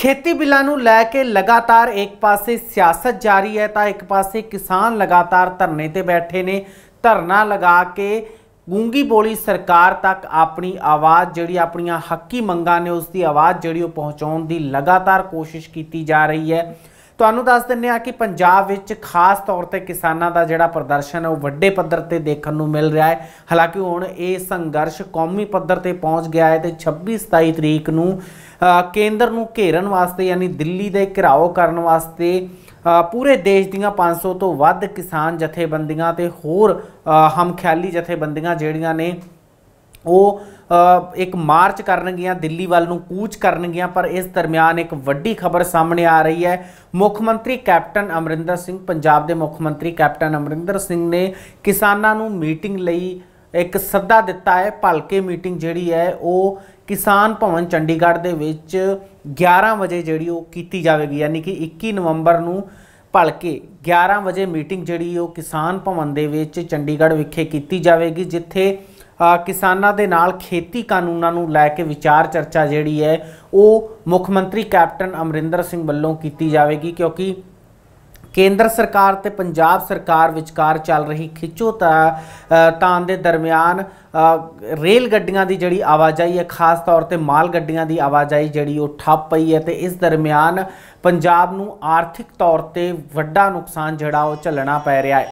ਖੇਤੀ ਬਿੱਲਾਂ ਨੂੰ ਲੈ ਕੇ ਲਗਾਤਾਰ ਇੱਕ ਪਾਸੇ ਸਿਆਸਤ ਜਾਰੀ ਹੈ ਤਾਂ ਇੱਕ ਪਾਸੇ ਕਿਸਾਨ ਲਗਾਤਾਰ ਧਰਨੇ ਤੇ ਬੈਠੇ ਨੇ ਧਰਨਾ ਲਗਾ ਕੇ ਗੂੰਗੀ ਬੋਲੀ ਸਰਕਾਰ ਤੱਕ ਆਪਣੀ ਆਵਾਜ਼ ਜਿਹੜੀ ਆਪਣੀਆਂ ਹੱਕੀ ਮੰਗਾਂ ਨੇ ਉਸ ਦੀ ਆਵਾਜ਼ ਜਿਹੜੀ ਉਹ ਪਹੁੰਚਾਉਣ ਦੀ ਲਗਾਤਾਰ ਕੋਸ਼ਿਸ਼ ਕੀਤੀ ਜਾ ਰਹੀ ਹੈ ਤੁਹਾਨੂੰ ਦੱਸ ਦਿੰਨੇ ਆ ਕਿ ਪੰਜਾਬ ਵਿੱਚ ਖਾਸ ਤੌਰ ਤੇ ਕਿਸਾਨਾਂ ਦਾ ਜਿਹੜਾ ਪ੍ਰਦਰਸ਼ਨ ਹੈ ਉਹ ਵੱਡੇ ਪੱਧਰ ਤੇ ਦੇਖਣ ਨੂੰ ਮਿਲ ਰਿਹਾ ਹੈ ਹਾਲਾਂਕਿ ਹੁਣ ਇਹ ਸੰਘਰਸ਼ ਕੌਮੀ ਪੱਧਰ ਤੇ ਪਹੁੰਚ ਗਿਆ ਹੈ ਤੇ 26 27 ਤਰੀਕ ਨੂੰ ਕੇਂਦਰ ਨੂੰ ਘੇਰਨ ਵਾਸਤੇ ਯਾਨੀ ਦਿੱਲੀ ਦੇ ਘਿਰਾਓ ਕਰਨ ਵਾਸਤੇ ਪੂਰੇ ਦੇਸ਼ ਦੀਆਂ 500 ਤੋਂ ਵੱਧ ਕਿਸਾਨ ਜਥੇਬੰਦੀਆਂ ਤੇ ਹੋਰ ਹਮਖਿਆਲੀ ਜਥੇਬੰਦੀਆਂ ਜਿਹੜੀਆਂ ਨੇ ਉਹ ਇੱਕ ਮਾਰਚ ਕਰਨਗੀਆਂ ਦਿੱਲੀ ਵੱਲ ਨੂੰ ਕੂਚ ਕਰਨਗੀਆਂ ਪਰ ਇਸ ਦਰਮਿਆਨ ਇੱਕ ਵੱਡੀ ਖਬਰ ਸਾਹਮਣੇ ਆ ਰਹੀ ਹੈ ਮੁੱਖ ਮੰਤਰੀ ਕੈਪਟਨ ਅਮਰਿੰਦਰ ਸਿੰਘ ਪੰਜਾਬ ਦੇ ਮੁੱਖ ਮੰਤਰੀ ਕੈਪਟਨ ਅਮਰਿੰਦਰ ਸਿੰਘ ਨੇ ਕਿਸਾਨਾਂ ਨੂੰ ਮੀਟਿੰਗ ਲਈ ਇੱਕ ਸੱਦਾ ਦਿੱਤਾ ਹੈ ਭਲਕੇ ਮੀਟਿੰਗ ਜਿਹੜੀ ਹੈ ਉਹ ਕਿਸਾਨ ਭਵਨ ਚੰਡੀਗੜ੍ਹ ਦੇ ਵਿੱਚ 11 ਵਜੇ ਜਿਹੜੀ ਉਹ ਕੀਤੀ ਜਾਵੇਗੀ ਯਾਨੀ ਕਿ 21 ਨਵੰਬਰ ਨੂੰ ਭਲਕੇ 11 ਵਜੇ ਮੀਟਿੰਗ ਜਿਹੜੀ ਉਹ ਕਿਸਾਨ ਭਵਨ ਦੇ ਵਿੱਚ ਚੰਡੀਗੜ੍ਹ ਵਿਖੇ ਕੀਤੀ ਜਾਵੇਗੀ ਜਿੱਥੇ ਕਿਸਾਨਾਂ ਦੇ ਨਾਲ ਖੇਤੀ ਕਾਨੂੰਨਾਂ ਨੂੰ ਲੈ ਕੇ ਵਿਚਾਰ ਚਰਚਾ ਜਿਹੜੀ ਹੈ ਉਹ ਮੁੱਖ ਮੰਤਰੀ ਕੈਪਟਨ ਅਮਰਿੰਦਰ ਸਿੰਘ ਵੱਲੋਂ ਕੀਤੀ ਜਾਵੇਗੀ ਕਿਉਂਕਿ ਕੇਂਦਰ ਸਰਕਾਰ ਤੇ ਪੰਜਾਬ ਸਰਕਾਰ ਵਿਚਕਾਰ ਚੱਲ ਰਹੀ ਖਿੱਚੋ ਤਾਂ ਦੇ ਦਰਮਿਆਨ ਰੇਲ ਗੱਡੀਆਂ ਦੀ ਜਿਹੜੀ ਆਵਾਜਾਈ ਹੈ ਖਾਸ ਤੌਰ ਤੇ ਮਾਲ ਗੱਡੀਆਂ ਦੀ ਆਵਾਜਾਈ ਜਿਹੜੀ ਉਹ ਠੱਪ ਪਈ ਹੈ ਤੇ ਇਸ ਦਰਮਿਆਨ ਪੰਜਾਬ ਨੂੰ ਆਰਥਿਕ ਤੌਰ ਤੇ ਵੱਡਾ ਨੁਕਸਾਨ ਜਿਹੜਾ ਉਹ ਝੱਲਣਾ ਪੈ ਰਿਹਾ ਹੈ